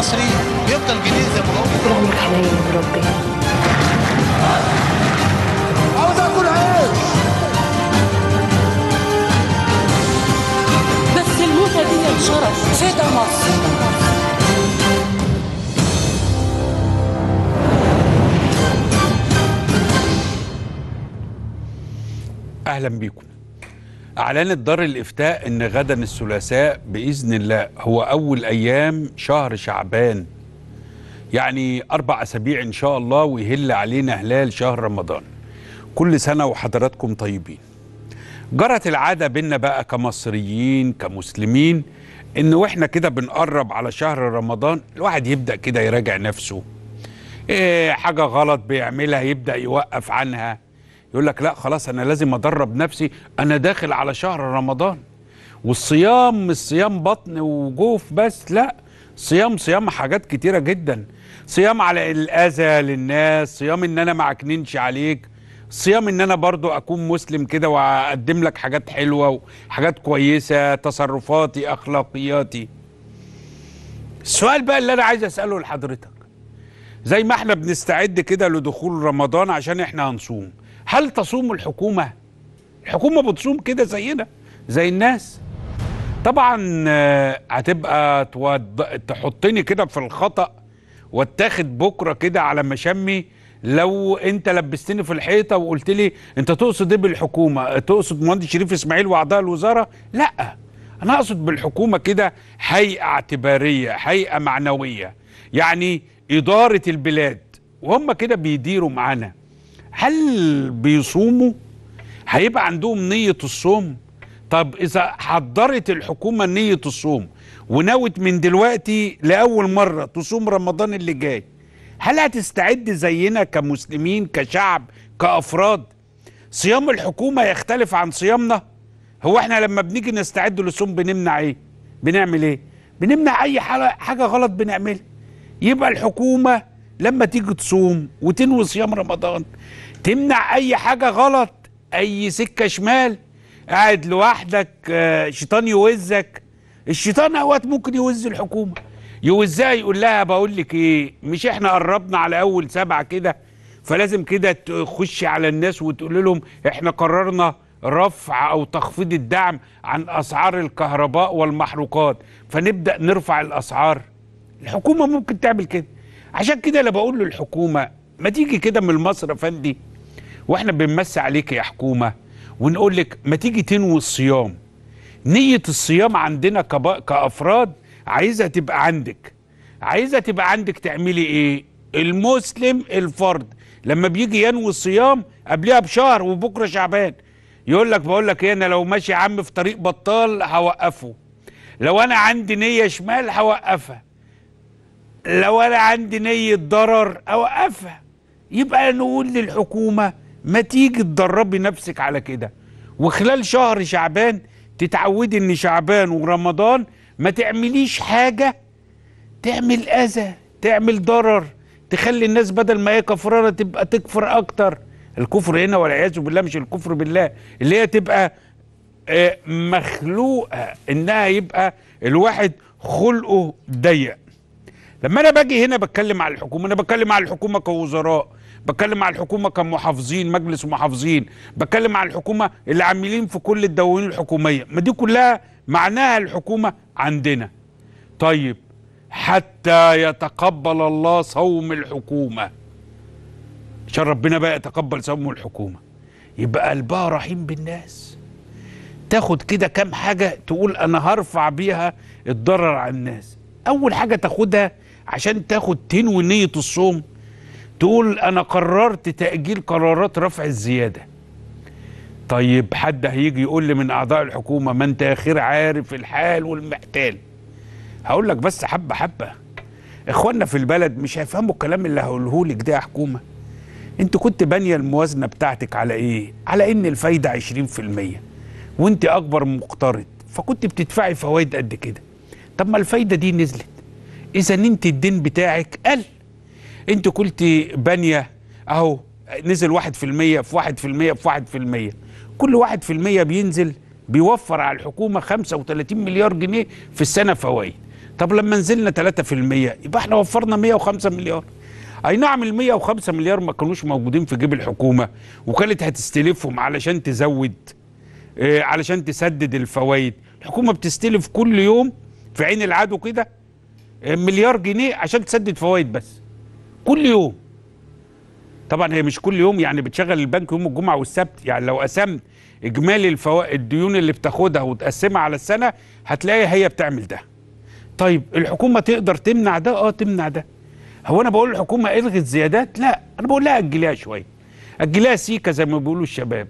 المصري يفضل جديد زي ما هو ربنا يا ربنا عاوز اكل عيش بس الموتة دي شرف فدا مصر اهلا بيكم أعلنت دار الإفتاء أن غدا الثلاثاء بإذن الله هو أول أيام شهر شعبان يعني أربع أسابيع إن شاء الله ويهل علينا هلال شهر رمضان كل سنة وحضراتكم طيبين جرت العادة بينا بقى كمصريين كمسلمين إن وإحنا كده بنقرب على شهر رمضان الواحد يبدأ كده يراجع نفسه إيه حاجة غلط بيعملها يبدأ يوقف عنها يقول لك لا خلاص انا لازم ادرب نفسي انا داخل على شهر رمضان والصيام مش صيام بطن وجوف بس لا صيام صيام حاجات كتيره جدا صيام على الاذى للناس صيام ان انا ما اكننش عليك صيام ان انا برضو اكون مسلم كده واقدم لك حاجات حلوه وحاجات كويسه تصرفاتي اخلاقياتي السؤال بقى اللي انا عايز اساله لحضرتك زي ما احنا بنستعد كده لدخول رمضان عشان احنا هنصوم هل تصوم الحكومة الحكومة بتصوم كده زينا زي الناس طبعا آه، هتبقى تحطني كده في الخطأ واتاخد بكرة كده على مشمي لو انت لبستني في الحيطه وقلت لي انت تقصد ايه بالحكومه؟ تقصد مهندس شريف اسماعيل واعضاء الوزاره؟ لا انا اقصد بالحكومه كده هيئه اعتباريه، هيئه معنويه، يعني اداره البلاد وهم كده بيديروا معانا. هل بيصوموا هيبقى عندهم نية الصوم طب إذا حضرت الحكومة نية الصوم ونوت من دلوقتي لأول مرة تصوم رمضان اللي جاي هل هتستعد زينا كمسلمين كشعب كأفراد صيام الحكومة يختلف عن صيامنا هو احنا لما بنيجي نستعد للصوم بنمنع ايه بنعمل ايه بنمنع اي حاجة غلط بنعملها يبقى الحكومة لما تيجي تصوم وتنوي صيام رمضان تمنع اي حاجه غلط اي سكه شمال قاعد لوحدك آه، شيطان يوزك الشيطان اوقات ممكن يوز الحكومه يوزها يقول لها بقول لك ايه مش احنا قربنا على اول سبعه كده فلازم كده تخش على الناس وتقول لهم احنا قررنا رفع او تخفيض الدعم عن اسعار الكهرباء والمحروقات فنبدا نرفع الاسعار الحكومه ممكن تعمل كده عشان كده انا بقول للحكومه ما تيجي كده من مصر يا فندي واحنا بنمسي عليك يا حكومه ونقول لك ما تيجي تنوي الصيام نيه الصيام عندنا كافراد عايزها تبقى عندك عايزها تبقى عندك تعملي ايه المسلم الفرد لما بيجي ينوي الصيام قبلها بشهر وبكره شعبان يقول لك بقول لك ايه انا لو ماشي عم في طريق بطال هوقفه لو انا عندي نيه شمال هوقفها لو انا عندي نيه ضرر اوقفها يبقى نقول للحكومه ما تيجي تدربي نفسك على كده وخلال شهر شعبان تتعودي ان شعبان ورمضان ما تعمليش حاجه تعمل اذى تعمل ضرر تخلي الناس بدل ما هي كفرانه تبقى تكفر اكتر الكفر هنا والعياذ بالله مش الكفر بالله اللي هي تبقى آه، مخلوقه انها يبقى الواحد خلقه ضيق لما انا باجي هنا بتكلم على الحكومه انا بتكلم على الحكومه كوزراء بتكلم على الحكومه كمحافظين مجلس محافظين بتكلم على الحكومه اللي عاملين في كل الدواوين الحكوميه ما دي كلها معناها الحكومه عندنا طيب حتى يتقبل الله صوم الحكومه عشان ربنا بقى يتقبل صوم الحكومه يبقى قلبها رحيم بالناس تاخد كده كام حاجه تقول انا هرفع بيها الضرر على الناس اول حاجه تاخدها عشان تاخد تنوي نيه الصوم تقول انا قررت تاجيل قرارات رفع الزياده طيب حد هيجي يقول لي من اعضاء الحكومه ما انت يا خير عارف الحال والمحتال هقول لك بس حبه حبه اخواننا في البلد مش هيفهموا الكلام اللي هقوله لك ده يا حكومه انت كنت بانيه الموازنه بتاعتك على ايه على ان الفايده 20% وانت اكبر مقترض فكنت بتدفعي فوائد قد كده طب ما الفايده دي نزلت اذا انت الدين بتاعك قل انت قلتي بانيه اهو نزل 1% في 1% في 1% كل 1% بينزل بيوفر على الحكومه 35 مليار جنيه في السنه فوائد طب لما نزلنا 3% يبقى احنا وفرنا 105 مليار اي نعم ال 105 مليار ما كانوش موجودين في جيب الحكومه وكانت هتستلفهم علشان تزود آه علشان تسدد الفوائد الحكومه بتستلف كل يوم في عين العدو كده آه، مليار جنيه عشان تسدد فوائد بس كل يوم طبعا هي مش كل يوم يعني بتشغل البنك يوم الجمعه والسبت يعني لو قسمت اجمالي الفوائد الديون اللي بتاخدها وتقسمها على السنه هتلاقيها هي بتعمل ده طيب الحكومه تقدر تمنع ده اه تمنع ده هو انا بقول الحكومه الغي الزيادات لا انا بقول لها اجليها شويه اجليها سيكه زي ما بيقولوا الشباب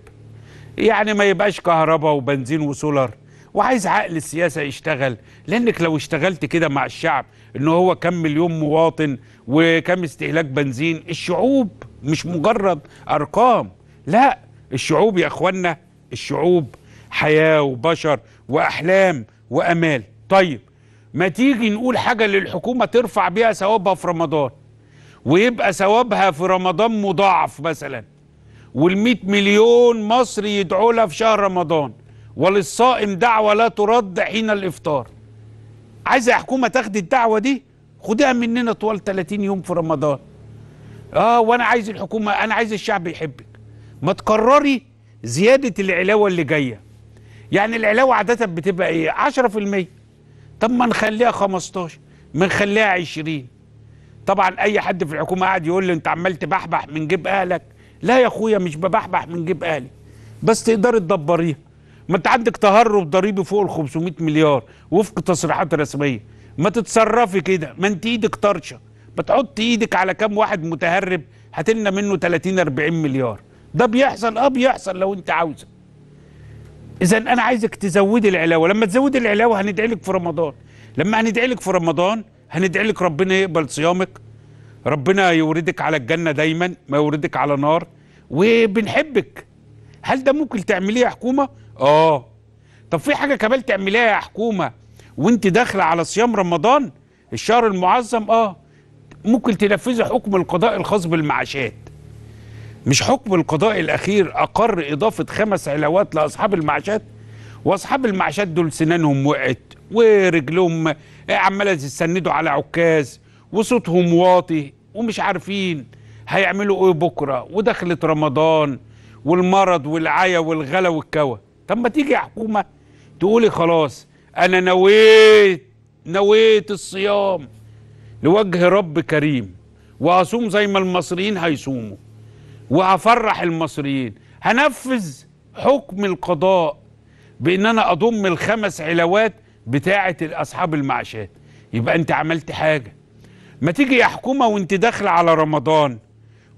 يعني ما يبقاش كهرباء وبنزين وسولار وعايز عقل السياسه يشتغل لانك لو اشتغلت كده مع الشعب ان هو كم مليون مواطن وكم استهلاك بنزين الشعوب مش مجرد ارقام لا الشعوب يا اخوانا الشعوب حياه وبشر واحلام وامال طيب ما تيجي نقول حاجه للحكومه ترفع بيها ثوابها في رمضان ويبقى ثوابها في رمضان مضاعف مثلا وال مليون مصري يدعوا لها في شهر رمضان وللصائم دعوه لا ترد حين الافطار عايزه حكومه تاخد الدعوه دي خدها مننا طوال 30 يوم في رمضان اه وانا عايز الحكومه انا عايز الشعب يحبك ما تقرري زياده العلاوه اللي جايه يعني العلاوه عاده بتبقى ايه 10% طب ما نخليها 15 ما نخليها 20 طبعا اي حد في الحكومه قاعد يقول لي انت عمال تبحبح من جيب اهلك لا يا اخويا مش ببحبح من جيب اهلي بس تقدري تدبريها ما انت عندك تهرب ضريبي فوق ال 500 مليار وفق تصريحات رسميه ما تتصرفي كده ما انت ايدك طرشه ما تحط ايدك على كام واحد متهرب هتلنا منه 30 40 مليار ده بيحصل اه بيحصل لو انت عاوزه اذا انا عايزك تزودي العلاوه لما تزودي العلاوه هندعي لك في رمضان لما هندعي لك في رمضان هندعي لك ربنا يقبل صيامك ربنا يوردك على الجنه دايما ما يوردك على نار وبنحبك هل ده ممكن تعمليه يا حكومه اه طب في حاجه كمان تعمليها يا حكومه وانت داخله على صيام رمضان الشهر المعظم اه ممكن تنفذي حكم القضاء الخاص بالمعاشات مش حكم القضاء الاخير اقر اضافه خمس علاوات لاصحاب المعاشات واصحاب المعاشات دول سنانهم وقعت ورجلهم آه، عماله تستندوا على عكاز وصوتهم واطي ومش عارفين هيعملوا ايه بكره ودخلت رمضان والمرض والعيا والغلا والكوى طب ما تيجي حكومه تقولي خلاص انا نويت نويت الصيام لوجه رب كريم وهصوم زي ما المصريين هيصوموا وهفرح المصريين هنفذ حكم القضاء بان انا اضم الخمس علاوات بتاعه اصحاب المعاشات يبقى انت عملت حاجه ما تيجي يا حكومه وانت داخله على رمضان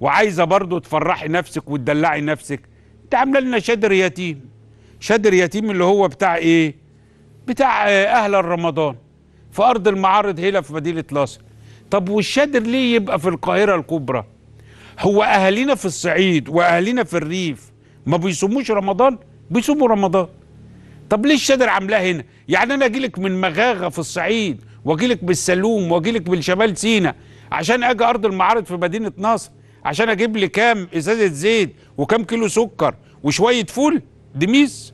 وعايزه برضه تفرحي نفسك وتدلعي نفسك انت عامله لنا شادر يتيم شادر يتيم اللي هو بتاع ايه بتاع اهل رمضان في ارض المعارض هنا في مدينه نصر طب والشادر ليه يبقى في القاهره الكبرى هو اهالينا في الصعيد واهالينا في الريف ما بيصوموش رمضان بيصوموا رمضان طب ليه الشادر عاملاه هنا يعني انا اجيلك من مغاغه في الصعيد واجيلك بالسلوم واجيلك من شمال سينا عشان اجي ارض المعارض في مدينه نصر عشان اجيب لي كام ازازه زيت وكام كيلو سكر وشويه فول دميس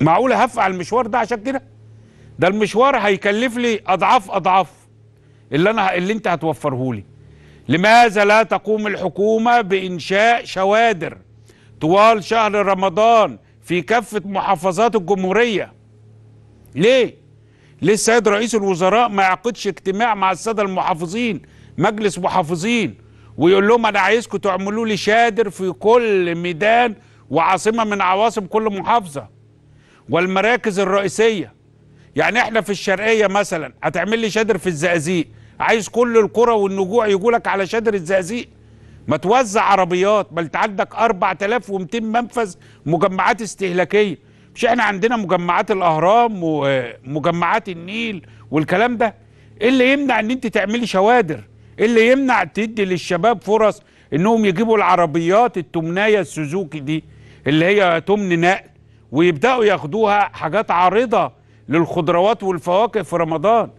معقوله هفقع المشوار ده عشان كده ده المشوار هيكلف لي اضعاف اضعاف اللي انا اللي انت هتوفره لي لماذا لا تقوم الحكومه بانشاء شوادر طوال شهر رمضان في كافه محافظات الجمهوريه ليه ليه السيد رئيس الوزراء ما يعقدش اجتماع مع الساده المحافظين مجلس محافظين ويقول لهم انا عايزكم تعملوا لي شادر في كل ميدان وعاصمه من عواصم كل محافظه والمراكز الرئيسية يعني احنا في الشرقية مثلا هتعمل لي شادر في الزقازيق عايز كل الكرة والنجوع يجوا لك على شادر الزقازيق ما توزع عربيات بل انت عندك 4200 منفذ مجمعات استهلاكيه مش احنا عندنا مجمعات الاهرام ومجمعات آه، النيل والكلام ده ايه اللي يمنع ان انت تعملي شوادر ايه اللي يمنع تدي للشباب فرص انهم يجيبوا العربيات التمنايه السوزوكي دي اللي هي تمن نقل ويبداوا ياخدوها حاجات عارضه للخضروات والفواكه في رمضان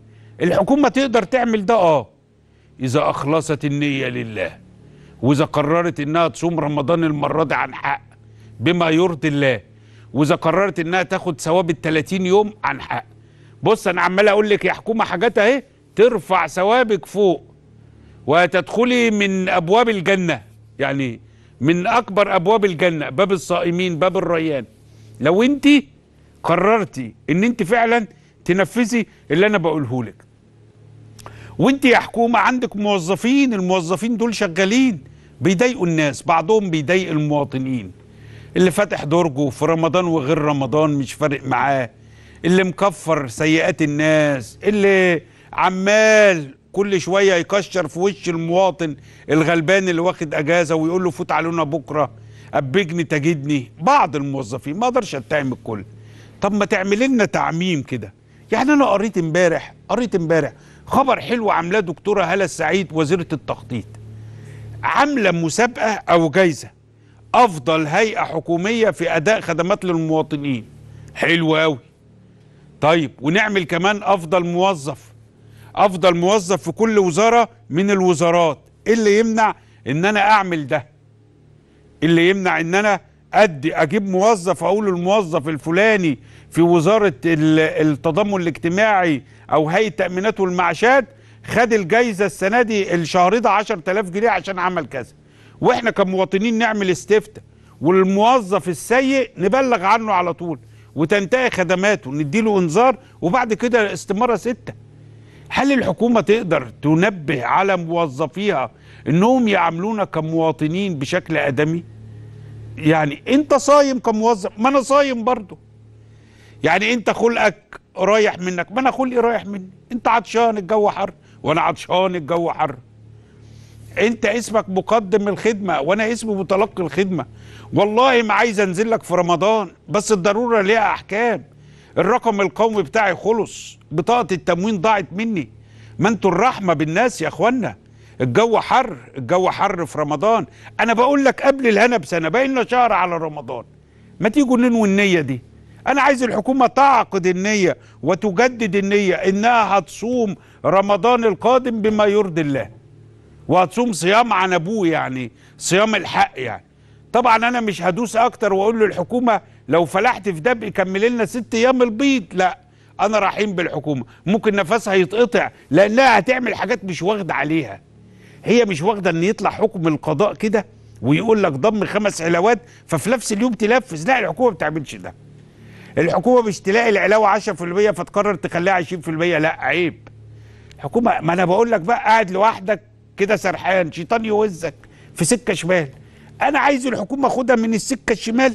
الحكومه تقدر تعمل ده اه اذا اخلصت النيه لله واذا قررت انها تصوم رمضان المره دي عن حق بما يرضي الله واذا قررت انها تاخد ثواب ال 30 يوم عن حق بص انا عمال اقول لك يا حكومه حاجات اهي ترفع ثوابك فوق وتدخلي من ابواب الجنه يعني من اكبر ابواب الجنه باب الصائمين باب الريان لو انت قررتي ان انت فعلا تنفذي اللي انا بقوله لك وانت يا حكومه عندك موظفين الموظفين دول شغالين بيضايقوا الناس بعضهم بيضايق المواطنين اللي فاتح درجه في رمضان وغير رمضان مش فارق معاه اللي مكفر سيئات الناس اللي عمال كل شويه يكشر في وش المواطن الغلبان اللي واخد اجازه ويقول له فوت علينا بكره أبجني تجدني بعض الموظفين ما أقدرش أتعم الكل طب ما تعمل لنا تعميم كده يعني أنا قريت امبارح قريت امبارح خبر حلو عاملاه دكتورة هلا السعيد وزيرة التخطيط عاملة مسابقة أو جايزة أفضل هيئة حكومية في أداء خدمات للمواطنين حلو قوي طيب ونعمل كمان أفضل موظف أفضل موظف في كل وزارة من الوزارات إيه اللي يمنع إن أنا أعمل ده اللي يمنع ان انا ادي اجيب موظف اقول الموظف الفلاني في وزاره التضامن الاجتماعي او هيئه تامينات والمعاشات خد الجايزه السنه دي الشهر ده 10000 جنيه عشان عمل كذا واحنا كمواطنين نعمل استفتاء والموظف السيء نبلغ عنه على طول وتنتهي خدماته نديله انذار وبعد كده استماره سته هل الحكومه تقدر تنبه على موظفيها انهم يعاملونا كمواطنين بشكل ادمي يعني انت صايم كموظف ما انا صايم برضه يعني انت خلقك رايح منك ما انا خلقي رايح مني انت عطشان الجو حر وانا عطشان الجو حر انت اسمك مقدم الخدمه وانا اسمي متلقي الخدمه والله ما عايز انزل لك في رمضان بس الضروره ليها احكام الرقم القومي بتاعي خلص بطاقه التموين ضاعت مني ما انتوا الرحمه بالناس يا اخوانا الجو حر الجو حر في رمضان انا بقول لك قبل الهنا بسنه بقينا شهر على رمضان ما تيجوا ننوي النيه دي انا عايز الحكومه تعقد النيه وتجدد النيه انها هتصوم رمضان القادم بما يرضي الله وهتصوم صيام عن ابوه يعني صيام الحق يعني طبعا انا مش هدوس اكتر واقول للحكومه لو فلحت في دبق كمل لنا ست ايام البيض لا انا رحيم بالحكومه ممكن نفسها يتقطع لانها هتعمل حاجات مش واخده عليها هي مش واخده ان يطلع حكم القضاء كده ويقول لك ضم خمس علاوات ففي نفس اليوم تنفذ لا الحكومه ما بتعملش ده الحكومه مش تلاقي العلاوه 10% فتقرر تخليها 20% لا عيب الحكومه ما انا بقول لك بقى قاعد لوحدك كده سرحان شيطان يوزك في سكه شمال انا عايز الحكومه اخدها من السكه الشمال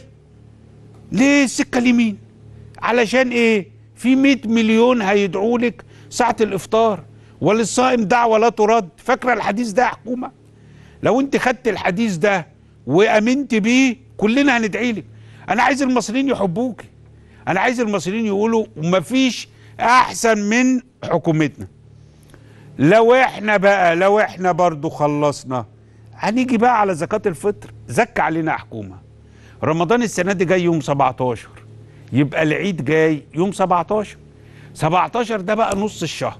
للسكه اليمين علشان ايه في 100 مليون هيدعوا لك ساعه الافطار وللصائم دعوة لا ترد فاكرة الحديث ده يا حكومة لو انت خدت الحديث ده وامنت بيه كلنا هندعي لك انا عايز المصريين يحبوك انا عايز المصريين يقولوا مفيش احسن من حكومتنا لو احنا بقى لو احنا برضو خلصنا هنيجي بقى على زكاة الفطر زكى علينا حكومة رمضان السنة دي جاي يوم 17 يبقى العيد جاي يوم 17 17 ده بقى نص الشهر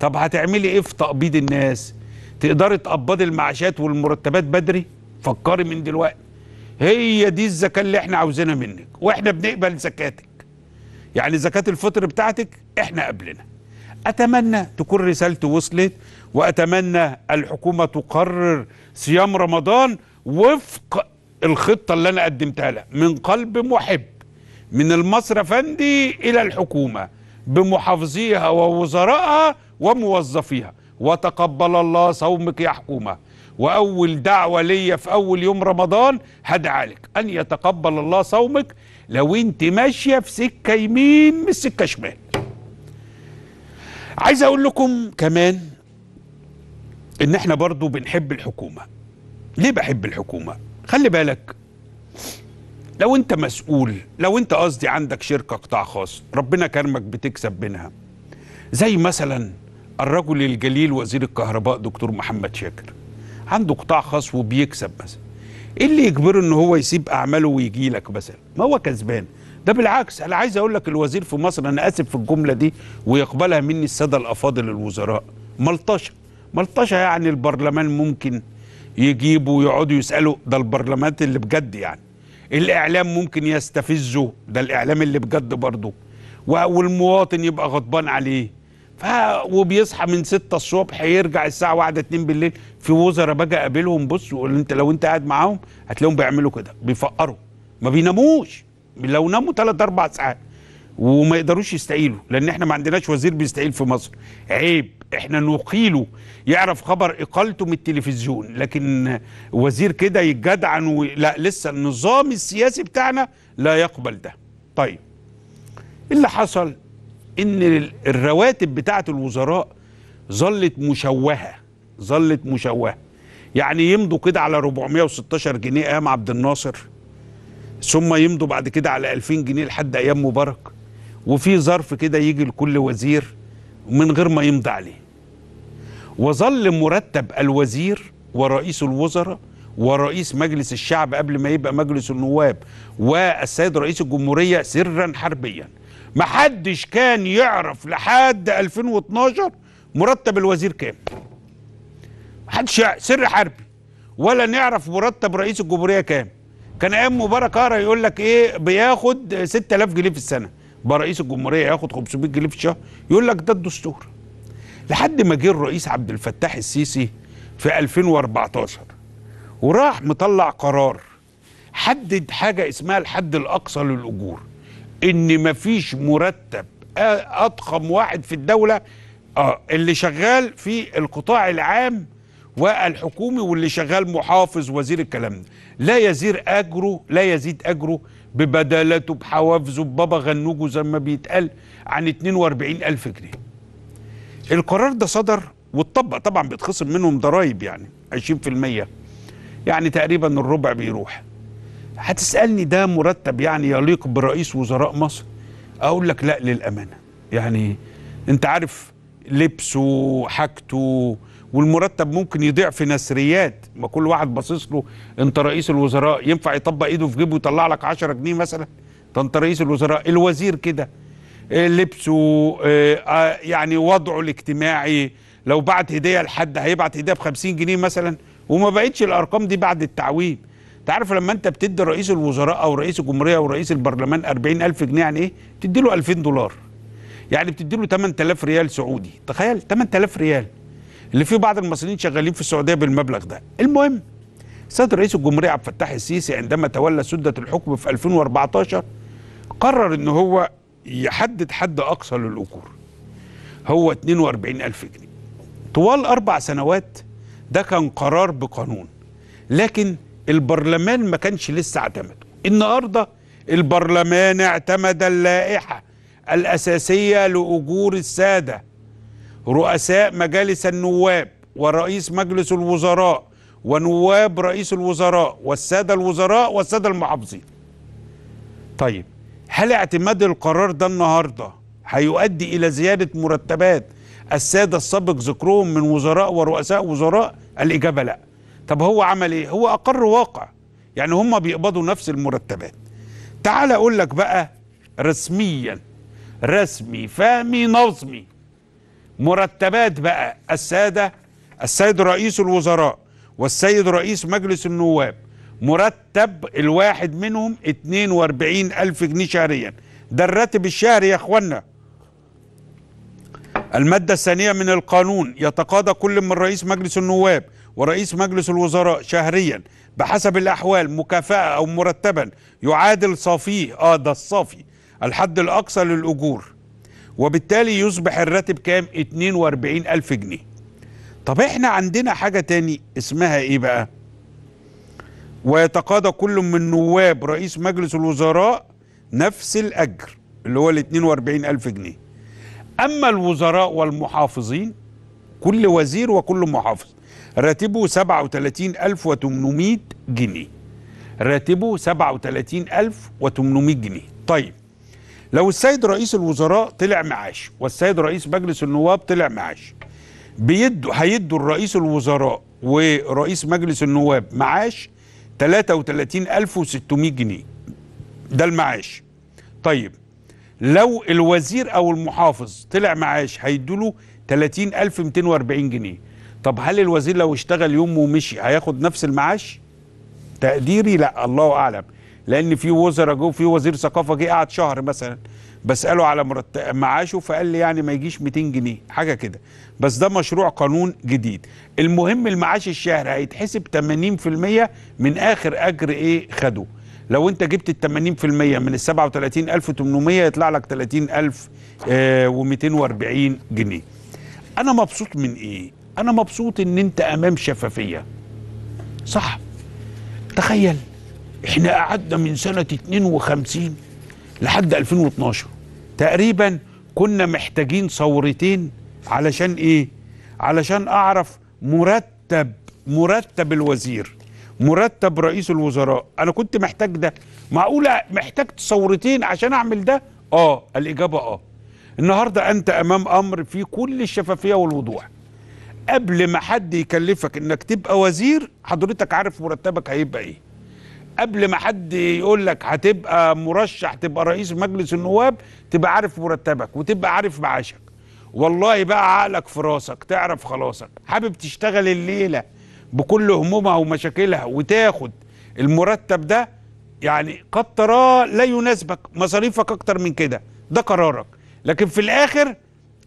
طب هتعملي ايه في تقبيض الناس تقدري تقبضي المعاشات والمرتبات بدري فكري من دلوقتي هي دي الزكاه اللي احنا عاوزينها منك واحنا بنقبل زكاتك يعني زكاه الفطر بتاعتك احنا قبلنا اتمنى تكون رسالتي وصلت واتمنى الحكومه تقرر صيام رمضان وفق الخطه اللي انا قدمتها لها من قلب محب من المصرف افندي الى الحكومه بمحافظيها ووزرائها وموظفيها وتقبل الله صومك يا حكومه واول دعوه ليا في اول يوم رمضان هدعى لك ان يتقبل الله صومك لو انت ماشيه في سكه يمين مش سكه شمال عايز اقول لكم كمان ان احنا برضو بنحب الحكومه ليه بحب الحكومه خلي بالك لو انت مسؤول لو انت قصدي عندك شركه قطاع خاص ربنا كرمك بتكسب منها زي مثلا الرجل الجليل وزير الكهرباء دكتور محمد شاكر عنده قطاع خاص وبيكسب مثلا ايه اللي يجبره ان هو يسيب اعماله ويجي لك مثلا ما هو كسبان ده بالعكس انا عايز اقول لك الوزير في مصر انا اسف في الجمله دي ويقبلها مني الساده الافاضل الوزراء ملطشه ملطشه يعني البرلمان ممكن يجيبوا ويقعدوا يسالوا ده البرلمانات اللي بجد يعني الاعلام ممكن يستفزه ده الاعلام اللي بجد برضه والمواطن يبقى غضبان عليه ف وبيصحى من 6 الصبح يرجع الساعه 1 2 بالليل في وزراء باجي اقابلهم بص انت لو انت قاعد معاهم هتلاقيهم بيعملوا كده بيفقروا ما بيناموش لو ناموا 3 4 ساعات وما يقدروش يستقيلوا لان احنا ما عندناش وزير بيستقيل في مصر عيب احنا نقيله يعرف خبر اقالته من التلفزيون لكن وزير كده يتجدعن لا لسه النظام السياسي بتاعنا لا يقبل ده طيب اللي حصل ان الرواتب بتاعه الوزراء ظلت مشوهه ظلت مشوهه يعني يمضوا كده على 416 جنيه ايام عبد الناصر ثم يمضوا بعد كده على 2000 جنيه لحد ايام مبارك وفي ظرف كده يجي لكل وزير من غير ما يمضي عليه وظل مرتب الوزير ورئيس الوزراء ورئيس مجلس الشعب قبل ما يبقى مجلس النواب والسيد رئيس الجمهورية سرا حربيا محدش كان يعرف لحد 2012 مرتب الوزير كام محدش سر حربي ولا نعرف مرتب رئيس الجمهورية كام كان ايام مبارك قاره يقول لك ايه بياخد 6000 جنيه في السنه بقى رئيس الجمهوريه ياخد 500 جنيه في الشهر يقول لك ده الدستور لحد ما جه الرئيس عبد الفتاح السيسي في 2014 وراح مطلع قرار حدد حاجه اسمها الحد الاقصى للاجور ان مفيش مرتب اضخم واحد في الدوله اه اللي شغال في القطاع العام والحكومي واللي شغال محافظ وزير الكلام ده لا يزيد اجره لا يزيد اجره ببدلاته بحوافزه ببابا غنوجه زي ما بيتقال عن 42 ألف جنيه القرار ده صدر واتطبق طبعا بيتخصم منهم ضرائب يعني 20% يعني تقريبا الربع بيروح هتسألني ده مرتب يعني يليق برئيس وزراء مصر أقول لك لا للأمانة يعني أنت عارف لبسه حاجته والمرتب ممكن يضيع في نسريات ما كل واحد باصص له انت رئيس الوزراء ينفع يطبق ايده في جيبه ويطلع لك 10 جنيه مثلا ده انت رئيس الوزراء الوزير كده آه، لبسه آه، آه، يعني وضعه الاجتماعي لو بعت هديه لحد هيبعت هديه ب 50 جنيه مثلا وما بقتش الارقام دي بعد التعويم انت عارف لما انت بتدي رئيس الوزراء او رئيس الجمهوريه او رئيس البرلمان 40000 جنيه يعني ايه بتدي له 2000 دولار يعني بتدي له 8000 ريال سعودي تخيل 8000 ريال اللي فيه بعض المصريين شغالين في السعوديه بالمبلغ ده المهم سيادة رئيس الجمهورية عبد الفتاح السيسي عندما تولى سدة الحكم في 2014 قرر ان هو يحدد حد اقصى للاجور هو 42000 جنيه طوال اربع سنوات ده كان قرار بقانون لكن البرلمان ما كانش لسه اعتمده النهارده البرلمان اعتمد اللائحه الاساسيه لاجور الساده رؤساء مجالس النواب ورئيس مجلس الوزراء ونواب رئيس الوزراء والسادة الوزراء والسادة المحافظين طيب هل اعتماد القرار ده النهاردة هيؤدي إلى زيادة مرتبات السادة السابق ذكرهم من وزراء ورؤساء وزراء الإجابة لا طب هو عمل إيه هو أقر واقع يعني هم بيقبضوا نفس المرتبات تعال أقول لك بقى رسميا رسمي فهمي نظمي مرتبات بقى السادة السيد رئيس الوزراء والسيد رئيس مجلس النواب مرتب الواحد منهم 42 ألف جنيه شهريا ده الراتب الشهري يا اخوانا المادة الثانية من القانون يتقاضى كل من رئيس مجلس النواب ورئيس مجلس الوزراء شهريا بحسب الأحوال مكافأة أو مرتبا يعادل صافيه آه ده الصافي الحد الأقصى للأجور وبالتالي يصبح الراتب كام 42 ألف جنيه طب احنا عندنا حاجة تاني اسمها ايه بقى ويتقاضى كل من نواب رئيس مجلس الوزراء نفس الأجر اللي هو ال 42 ألف جنيه أما الوزراء والمحافظين كل وزير وكل محافظ راتبه 37800 جنيه راتبه 37800 جنيه طيب لو السيد رئيس الوزراء طلع معاش والسيد رئيس مجلس النواب طلع معاش بيدوا هيدوا الرئيس الوزراء ورئيس مجلس النواب معاش 33600 جنيه ده المعاش طيب لو الوزير او المحافظ طلع معاش هيدوا له 30240 جنيه طب هل الوزير لو اشتغل يوم ومشي هياخد نفس المعاش تقديري لا الله اعلم لان في وزراء جو في وزير ثقافه جه قعد شهر مثلا بساله على معاشه فقال لي يعني ما يجيش 200 جنيه حاجه كده بس ده مشروع قانون جديد المهم المعاش الشهري هيتحسب 80% من اخر اجر ايه خده لو انت جبت ال 80% من ال 37800 يطلع لك 30240 آه، جنيه انا مبسوط من ايه انا مبسوط ان انت امام شفافيه صح تخيل احنا قعدنا من سنة 52 لحد 2012 تقريبا كنا محتاجين ثورتين علشان ايه علشان اعرف مرتب مرتب الوزير مرتب رئيس الوزراء انا كنت محتاج ده معقولة محتاج ثورتين عشان اعمل ده اه الاجابة اه النهاردة انت امام امر فيه كل الشفافية والوضوح قبل ما حد يكلفك انك تبقى وزير حضرتك عارف مرتبك هيبقى ايه قبل ما حد يقول لك هتبقى مرشح تبقى رئيس مجلس النواب تبقى عارف مرتبك وتبقى عارف معاشك والله بقى عقلك في راسك تعرف خلاصك حابب تشتغل الليله بكل همومها ومشاكلها وتاخد المرتب ده يعني قد تراه لا يناسبك مصاريفك اكتر من كده ده قرارك لكن في الاخر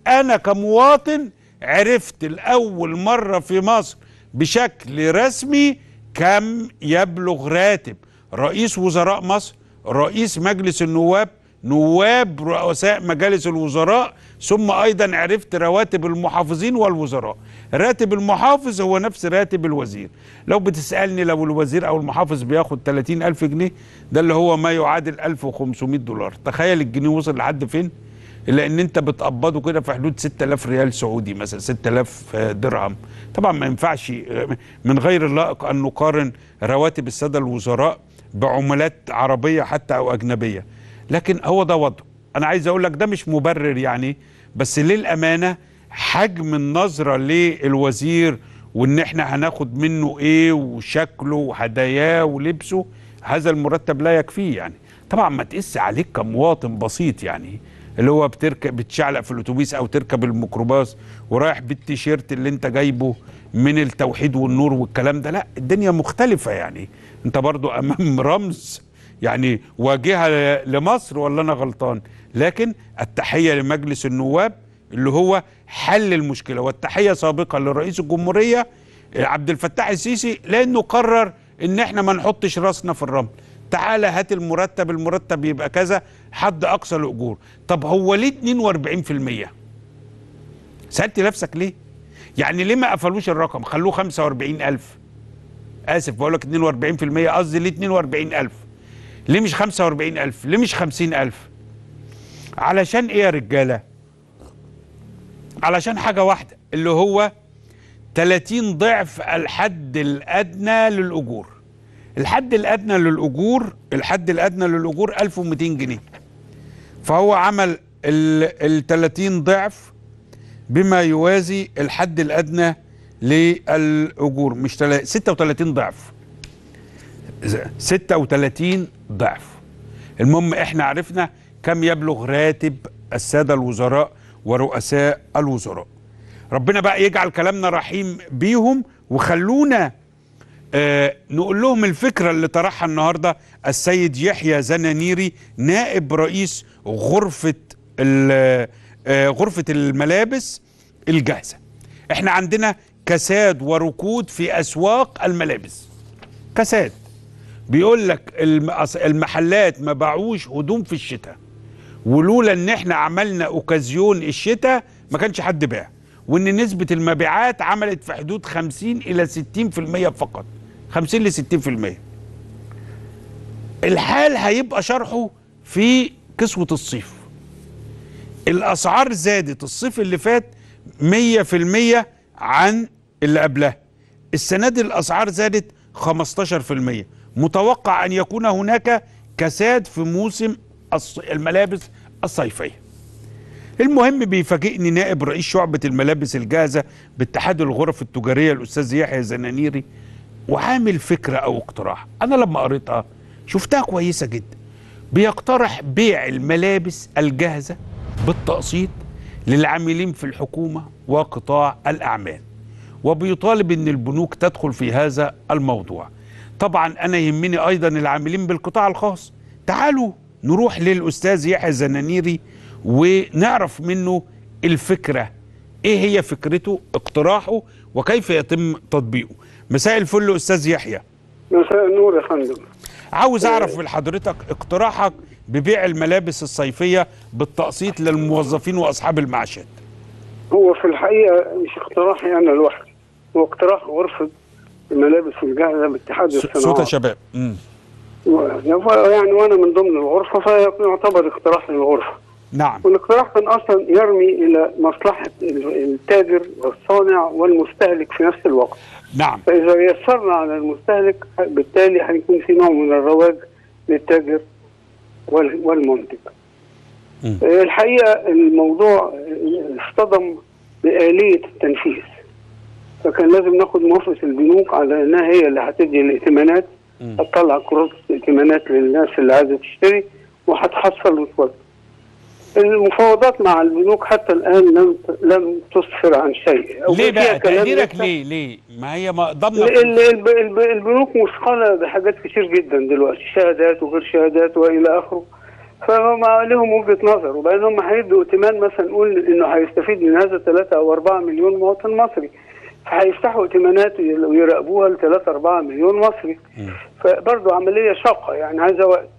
انا كمواطن عرفت لاول مره في مصر بشكل رسمي كم يبلغ راتب رئيس وزراء مصر رئيس مجلس النواب نواب رؤساء مجالس الوزراء ثم أيضا عرفت رواتب المحافظين والوزراء راتب المحافظ هو نفس راتب الوزير لو بتسألني لو الوزير أو المحافظ بياخد 30 ألف جنيه ده اللي هو ما يعادل 1500 دولار تخيل الجنيه وصل لحد فين؟ الا ان انت بتقبضه كده في حدود 6000 ريال سعودي مثلا 6000 درهم طبعا ما ينفعش من غير اللائق ان نقارن رواتب الساده الوزراء بعملات عربيه حتى او اجنبيه لكن هو ده وضعه انا عايز اقول لك ده مش مبرر يعني بس للامانه حجم النظره للوزير وان احنا هناخد منه ايه وشكله وهداياه ولبسه هذا المرتب لا يكفيه يعني طبعا ما تقس عليك كمواطن بسيط يعني اللي هو بتركب بتشعلق في الاتوبيس او تركب الميكروباص ورايح بالتيشيرت اللي انت جايبه من التوحيد والنور والكلام ده لا الدنيا مختلفه يعني انت برضو امام رمز يعني واجهه لمصر ولا انا غلطان لكن التحيه لمجلس النواب اللي هو حل المشكله والتحيه سابقا لرئيس الجمهوريه عبد الفتاح السيسي لانه قرر ان احنا ما نحطش راسنا في الرمل تعالى هات المرتب المرتب يبقى كذا حد اقصى الاجور طب هو ليه 42% سالت نفسك ليه يعني ليه ما قفلوش الرقم خلوه 45000 اسف بقول لك 42% قصدي ليه 42000 ليه مش 45000 ليه مش 50000 علشان ايه يا رجاله علشان حاجه واحده اللي هو 30 ضعف الحد الادنى للاجور الحد الادنى للاجور الحد الادنى للاجور 1200 جنيه فهو عمل ال 30 ضعف بما يوازي الحد الادنى للاجور مش 36 ضعف 36 ضعف المهم احنا عرفنا كم يبلغ راتب الساده الوزراء ورؤساء الوزراء ربنا بقى يجعل كلامنا رحيم بيهم وخلونا آه نقول لهم الفكرة اللي طرحها النهاردة السيد يحيى زنانيري نائب رئيس غرفة آه غرفة الملابس الجاهزة احنا عندنا كساد وركود في أسواق الملابس كساد بيقول لك المحلات ما باعوش هدوم في الشتاء ولولا ان احنا عملنا اوكازيون الشتاء ما كانش حد باع وان نسبه المبيعات عملت في حدود 50 الى 60% فقط 50 ل 60% الحال هيبقى شرحه في كسوة الصيف الأسعار زادت الصيف اللي فات 100% عن اللي قبلها السنة دي الأسعار زادت 15% متوقع أن يكون هناك كساد في موسم الملابس الصيفية المهم بيفاجئني نائب رئيس شعبة الملابس الجاهزة باتحاد الغرف التجارية الأستاذ يحيى زنانيري وعامل فكرة أو اقتراح أنا لما قريتها شفتها كويسة جدا بيقترح بيع الملابس الجاهزة بالتقسيط للعاملين في الحكومة وقطاع الأعمال وبيطالب أن البنوك تدخل في هذا الموضوع طبعا أنا يهمني أيضا العاملين بالقطاع الخاص تعالوا نروح للأستاذ يحيى زنانيري ونعرف منه الفكرة ايه هي فكرته اقتراحه وكيف يتم تطبيقه مساء الفل استاذ يحيى مساء النور يا فندم عاوز إيه. اعرف من حضرتك اقتراحك ببيع الملابس الصيفيه بالتقسيط للموظفين واصحاب المعاشات هو في الحقيقه مش اقتراحي انا لوحدي هو اقتراح غرفه الملابس الجاهزه باتحاد الصناعات صوت يا شباب يعني وانا من ضمن الغرفه فيعتبر اقتراح للغرفه نعم والاقتراح كان اصلا يرمي الى مصلحه التاجر والصانع والمستهلك في نفس الوقت نعم فاذا يسرنا على المستهلك بالتالي هيكون في نوع من الرواج للتاجر والمنتج م. الحقيقه الموضوع اصطدم بآلية التنفيذ فكان لازم ناخد موافقة البنوك على انها هي اللي هتدي الائتمانات هتطلع كروت ائتمانات للناس اللي عايزه تشتري وهتحصل وتوزع المفاوضات مع البنوك حتى الان لم لم تسفر عن شيء ليه بقى تقديرك ليه ليه ما هي ما ضمن البنوك مثقله بحاجات كتير جدا دلوقتي شهادات وغير شهادات والى اخره فهم لهم وجهه نظر وبعدين هم هيدوا ائتمان مثلا نقول انه هيستفيد من هذا 3 او 4 مليون مواطن مصري هيفتحوا ائتمانات ويراقبوها ل 3 4 مليون مصري فبرضه عمليه شاقه يعني عايزه وقت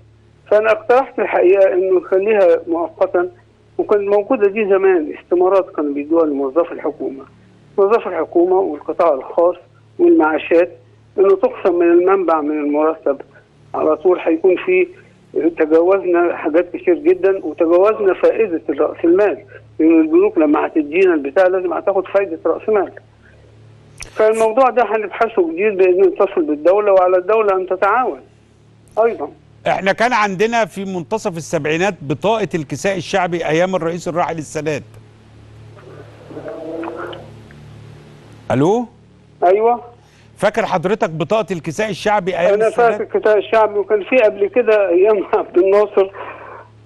فانا اقترحت الحقيقه انه نخليها مؤقتا وكانت موجوده دي زمان استمارات كانوا بيدوها لموظف الحكومه موظف الحكومه والقطاع الخاص والمعاشات انه تقسم من المنبع من المرتب على طول هيكون في تجاوزنا حاجات كتير جدا وتجاوزنا فائده راس المال لان البنوك لما هتدينا البتاع لازم هتاخد فائده راس مال فالموضوع ده هنبحثه جديد بان نتصل بالدوله وعلى الدوله ان تتعاون ايضا احنا كان عندنا في منتصف السبعينات بطاقه الكساء الشعبي ايام الرئيس الراحل السادات الو ايوه فاكر حضرتك بطاقه الكساء الشعبي ايام انا فاكر الكساء الشعبي وكان في قبل كده ايام عبد الناصر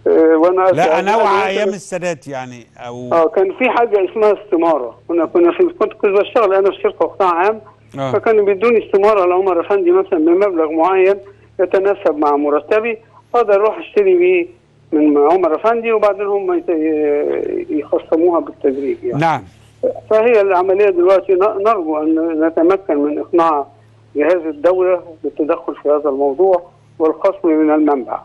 آه، وانا لا وعى ايام السادات يعني او اه كان في حاجه اسمها استماره كنا كنا في كنت كنت بشتغل انا في شركه قطاع عام آه. فكانوا بيدوني استماره لعمر افندي مثلا بمبلغ معين يتناسب مع مرتبي اقدر اروح اشتري بيه من عمر افندي وبعدين هم يخصموها بالتدريج يعني. نعم فهي العمليه دلوقتي نرجو ان نتمكن من اقناع جهاز الدوله بالتدخل في هذا الموضوع والخصم من المنبع.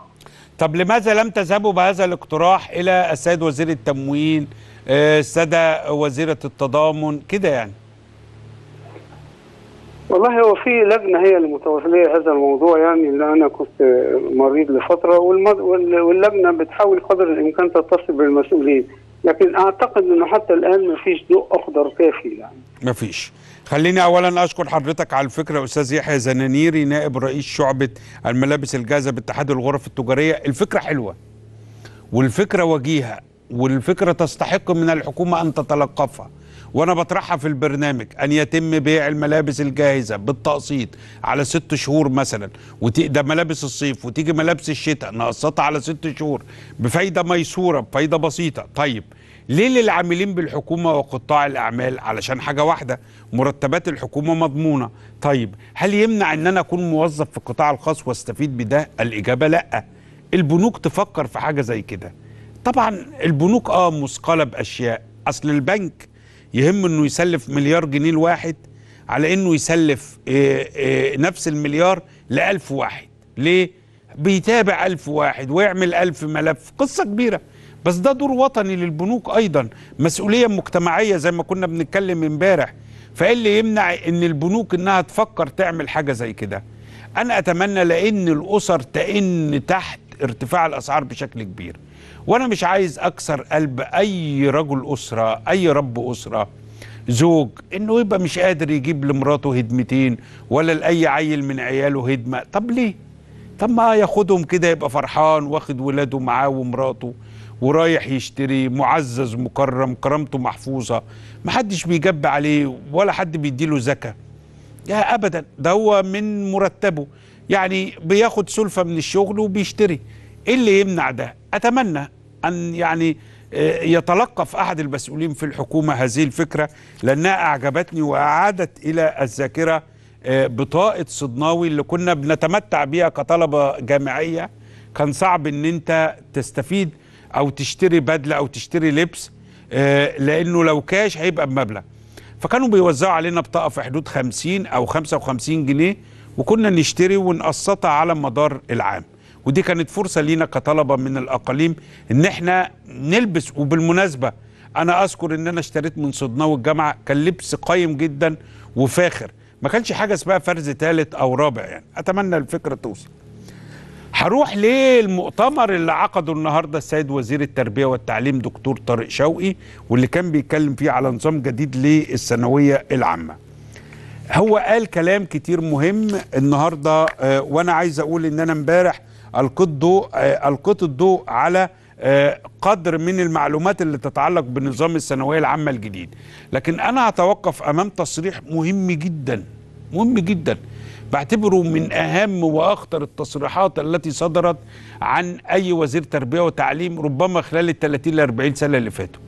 طب لماذا لم تذهبوا بهذا الاقتراح الى السيد وزير التموين آه، الساده وزيره التضامن كده يعني؟ والله هو في لجنه هي المتوفيه هذا الموضوع يعني اللي انا كنت مريض لفتره واللجنه بتحاول قدر الامكان تتصل بالمسؤولين لكن اعتقد انه حتى الان ما فيش ضوء اخضر كافي يعني ما فيش خليني اولا اشكر حضرتك على الفكره استاذ يحيى زنانيري نائب رئيس شعبه الملابس الجاهزه باتحاد الغرف التجاريه الفكره حلوه والفكره وجيهه والفكره تستحق من الحكومه ان تتلقفها وانا بطرحها في البرنامج ان يتم بيع الملابس الجاهزه بالتقسيط على ست شهور مثلا وده ملابس الصيف وتيجي ملابس الشتاء نقسطها على ست شهور بفايده ميسوره بفايده بسيطه طيب ليه للعاملين بالحكومه وقطاع الاعمال علشان حاجه واحده مرتبات الحكومه مضمونه طيب هل يمنع ان انا اكون موظف في القطاع الخاص واستفيد بده الاجابه لا البنوك تفكر في حاجه زي كده طبعا البنوك اه مثقله باشياء اصل البنك يهم انه يسلف مليار جنيه لواحد على انه يسلف آه، آه، نفس المليار لألف واحد ليه؟ بيتابع ألف واحد ويعمل ألف ملف قصة كبيرة بس ده دور وطني للبنوك أيضا مسؤولية مجتمعية زي ما كنا بنتكلم امبارح فإيه اللي يمنع إن البنوك إنها تفكر تعمل حاجة زي كده أنا أتمنى لأن الأسر تئن تحت ارتفاع الأسعار بشكل كبير وانا مش عايز اكسر قلب اي رجل اسره اي رب اسره زوج انه يبقى مش قادر يجيب لمراته هدمتين ولا لاي عيل من عياله هدمه طب ليه طب ما ياخدهم كده يبقى فرحان واخد ولاده معاه ومراته ورايح يشتري معزز مكرم كرامته محفوظه ما حدش بيجب عليه ولا حد بيديله زكاه يا ابدا ده هو من مرتبه يعني بياخد سلفه من الشغل وبيشتري ايه اللي يمنع ده اتمنى أن يعني آه، يتلقف أحد المسؤولين في الحكومة هذه الفكرة لأنها أعجبتني وأعادت إلى الذاكرة آه، بطاقة صدناوي اللي كنا بنتمتع بيها كطلبة جامعية كان صعب أن أنت تستفيد أو تشتري بدلة أو تشتري لبس آه، لأنه لو كاش هيبقى بمبلغ فكانوا بيوزعوا علينا بطاقة في حدود 50 أو 55 جنيه وكنا نشتري ونقسطها على مدار العام ودي كانت فرصة لينا كطلبة من الأقاليم إن إحنا نلبس وبالمناسبة أنا أذكر إن أنا اشتريت من صدناوي الجامعة كان لبس قيم جدا وفاخر ما كانش حاجة اسمها فرز ثالث أو رابع يعني أتمنى الفكرة توصل هروح للمؤتمر اللي عقده النهارده السيد وزير التربيه والتعليم دكتور طارق شوقي واللي كان بيتكلم فيه على نظام جديد للثانويه العامه. هو قال كلام كتير مهم النهارده آه، وانا عايز اقول ان انا امبارح القيت الضوء القيت آه، الضوء على آه، قدر من المعلومات اللي تتعلق بنظام الثانويه العامه الجديد لكن انا أتوقف امام تصريح مهم جدا مهم جدا بعتبره من اهم واخطر التصريحات التي صدرت عن اي وزير تربيه وتعليم ربما خلال ال 30 ل 40 سنه اللي فاتوا.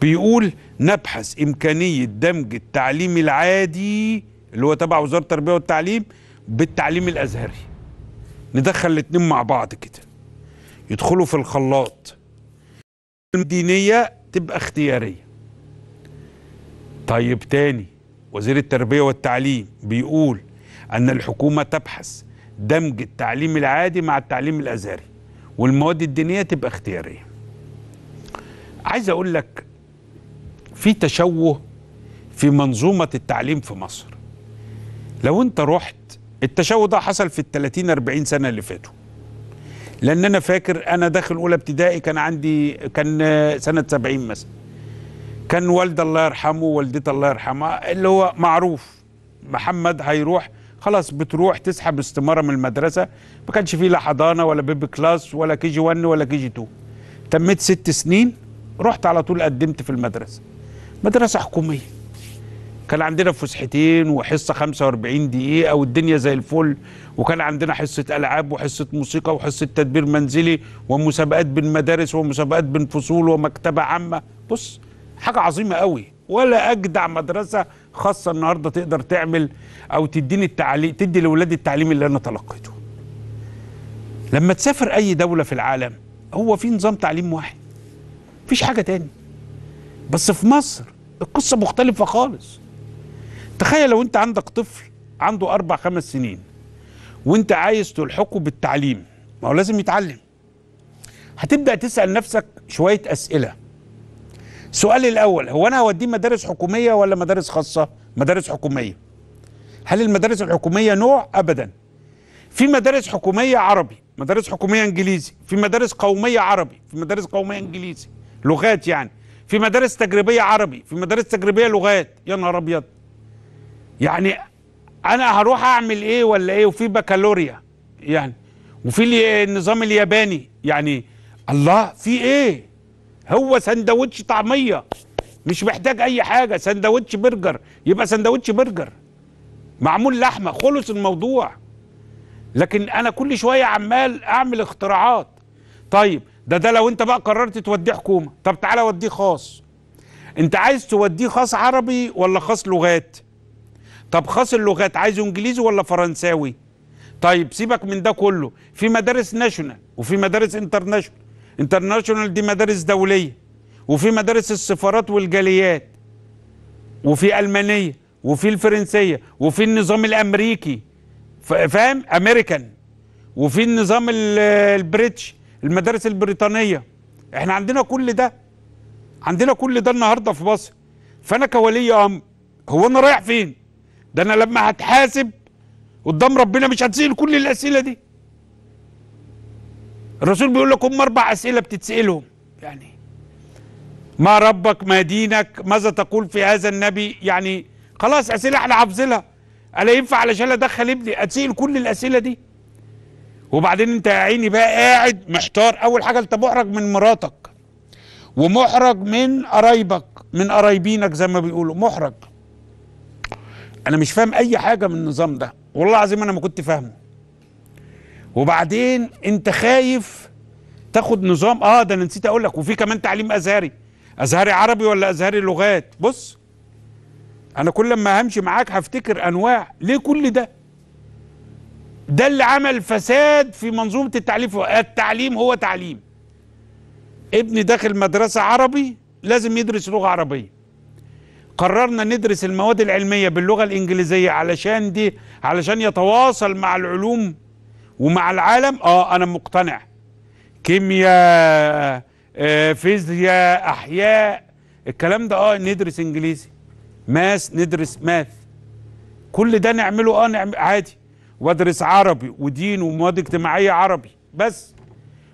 بيقول نبحث امكانيه دمج التعليم العادي اللي هو تبع وزاره التربيه والتعليم بالتعليم الازهري. ندخل الاتنين مع بعض كده يدخلوا في الخلاط الدينية تبقى اختيارية طيب تاني وزير التربية والتعليم بيقول أن الحكومة تبحث دمج التعليم العادي مع التعليم الأزهري والمواد الدينية تبقى اختيارية عايز أقول لك في تشوه في منظومة التعليم في مصر لو أنت رحت التشوه ده حصل في ال 30 40 سنه اللي فاتوا لان انا فاكر انا داخل اولى ابتدائي كان عندي كان سنه 70 مثلا كان والد الله يرحمه والدته الله يرحمها اللي هو معروف محمد هيروح خلاص بتروح تسحب استماره من المدرسه ما كانش فيه لا حضانه ولا بيبي كلاس ولا كي جي 1 ولا كي جي 2 تميت ست سنين رحت على طول قدمت في المدرسه مدرسه حكوميه كان عندنا فسحتين وحصه 45 دقيقه والدنيا زي الفل وكان عندنا حصه العاب وحصه موسيقى وحصه تدبير منزلي ومسابقات بين مدارس ومسابقات بين فصول ومكتبه عامه بص حاجه عظيمه قوي ولا اجدع مدرسه خاصه النهارده تقدر تعمل او تديني التعليم تدي لاولادي التعليم اللي انا تلقيته لما تسافر اي دوله في العالم هو في نظام تعليم واحد مفيش حاجه تاني بس في مصر القصه مختلفه خالص تخيل لو انت عندك طفل عنده اربع خمس سنين وانت عايز تلحقه بالتعليم ما هو لازم يتعلم هتبدا تسال نفسك شويه اسئله السؤال الاول هو انا هوديه مدارس حكوميه ولا مدارس خاصه مدارس حكوميه هل المدارس الحكوميه نوع ابدا في مدارس حكوميه عربي مدارس حكوميه انجليزي في مدارس قوميه عربي في مدارس قوميه انجليزي لغات يعني في مدارس تجريبيه عربي في مدارس تجريبيه لغات يا نهار ابيض يعني انا هروح اعمل ايه ولا ايه وفي بكالوريا يعني وفي النظام الياباني يعني الله في ايه هو سندوتش طعميه مش محتاج اي حاجه سندوتش برجر يبقى سندوتش برجر معمول لحمه خلص الموضوع لكن انا كل شويه عمال اعمل اختراعات طيب ده ده لو انت بقى قررت توديه حكومه طب تعالى وديه خاص انت عايز توديه خاص عربي ولا خاص لغات طب خاص اللغات عايزه انجليزي ولا فرنساوي طيب سيبك من ده كله في مدارس ناشونال وفي مدارس انترناشونال انترناشونال دي مدارس دوليه وفي مدارس السفارات والجاليات وفي المانيه وفي الفرنسيه وفي النظام الامريكي فاهم امريكان وفي النظام البريتش المدارس البريطانيه احنا عندنا كل ده عندنا كل ده النهارده في مصر فانا كولي امر هو انا رايح فين ده انا لما هتحاسب قدام ربنا مش هتسال كل الاسئله دي الرسول بيقول لك هم اربع اسئله بتتسالهم يعني ما ربك ما دينك ماذا تقول في هذا النبي يعني خلاص اسئله احنا حافظينها الا ينفع علشان ادخل ابني اتسال كل الاسئله دي وبعدين انت يا عيني بقى قاعد محتار اول حاجه انت محرج من مراتك ومحرج من قرايبك من قرايبينك زي ما بيقولوا محرج انا مش فاهم اي حاجه من النظام ده والله العظيم انا ما كنت فاهمه وبعدين انت خايف تاخد نظام اه ده انا نسيت اقول لك وفي كمان تعليم ازهري ازهري عربي ولا ازهري لغات بص انا كل ما همشي معاك هفتكر انواع ليه كل ده ده اللي عمل فساد في منظومه التعليم التعليم هو تعليم ابني داخل مدرسه عربي لازم يدرس لغه عربيه قررنا ندرس المواد العلمية باللغة الإنجليزية علشان دي علشان يتواصل مع العلوم ومع العالم آه أنا مقتنع كيمياء آه فيزياء أحياء الكلام ده آه ندرس إنجليزي ماس ندرس ماث كل ده نعمله آه نعمل عادي وادرس عربي ودين ومواد اجتماعية عربي بس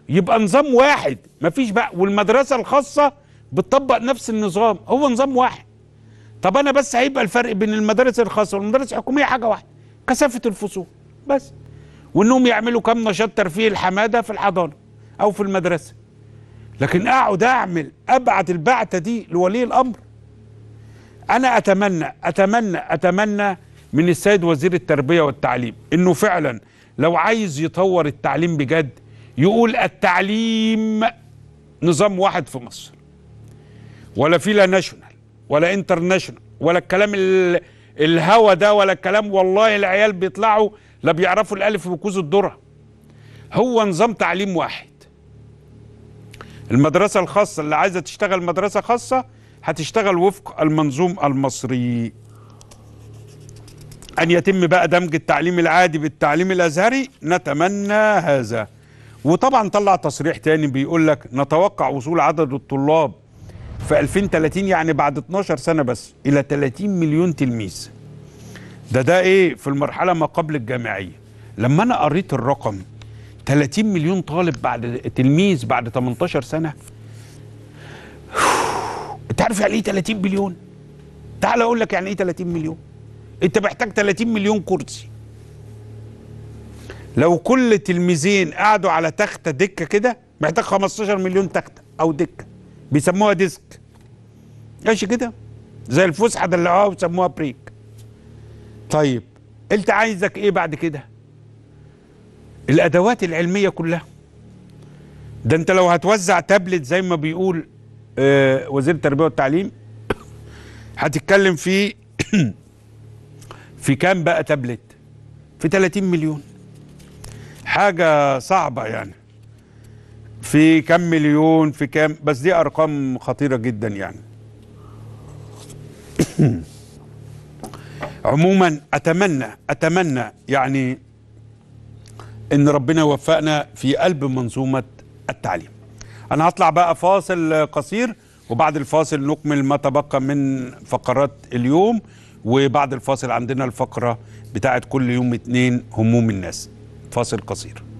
يبقى نظام واحد مفيش بقى والمدرسة الخاصة بتطبق نفس النظام هو نظام واحد طب انا بس هيبقى الفرق بين المدارس الخاصه والمدارس الحكوميه حاجه واحده كثافه الفصول بس وانهم يعملوا كم نشاط ترفيه الحماده في الحضانه او في المدرسه لكن اقعد اعمل ابعت البعته دي لولي الامر انا اتمنى اتمنى اتمنى من السيد وزير التربيه والتعليم انه فعلا لو عايز يطور التعليم بجد يقول التعليم نظام واحد في مصر ولا في لا ناشونال ولا انترناشونال ولا الكلام الهوى ده ولا الكلام والله العيال بيطلعوا لا بيعرفوا الالف وكوز الذره هو نظام تعليم واحد المدرسه الخاصه اللي عايزه تشتغل مدرسه خاصه هتشتغل وفق المنظوم المصري أن يتم بقى دمج التعليم العادي بالتعليم الأزهري نتمنى هذا وطبعا طلع تصريح تاني بيقول لك نتوقع وصول عدد الطلاب في 2030 يعني بعد 12 سنة بس إلى 30 مليون تلميذ ده ده إيه في المرحلة ما قبل الجامعية لما أنا قريت الرقم 30 مليون طالب بعد تلميذ بعد 18 سنة أنت عارف يعني إيه 30 مليون؟ تعال أقول لك يعني إيه 30 مليون أنت محتاج 30 مليون كرسي لو كل تلميذين قعدوا على تختة دكة كده محتاج 15 مليون تختة أو دكة بيسموها ديسك ماشي كده زي الفسحه دلعوها آه، وسموها بريك طيب انت عايزك ايه بعد كده الادوات العلميه كلها ده انت لو هتوزع تابلت زي ما بيقول آه وزير التربيه والتعليم هتتكلم في في كام بقى تابلت في 30 مليون حاجه صعبه يعني في كم مليون في كم بس دي ارقام خطيره جدا يعني عموما اتمنى اتمنى يعني ان ربنا يوفقنا في قلب منظومه التعليم انا هطلع بقى فاصل قصير وبعد الفاصل نكمل ما تبقى من فقرات اليوم وبعد الفاصل عندنا الفقره بتاعت كل يوم اتنين هموم الناس فاصل قصير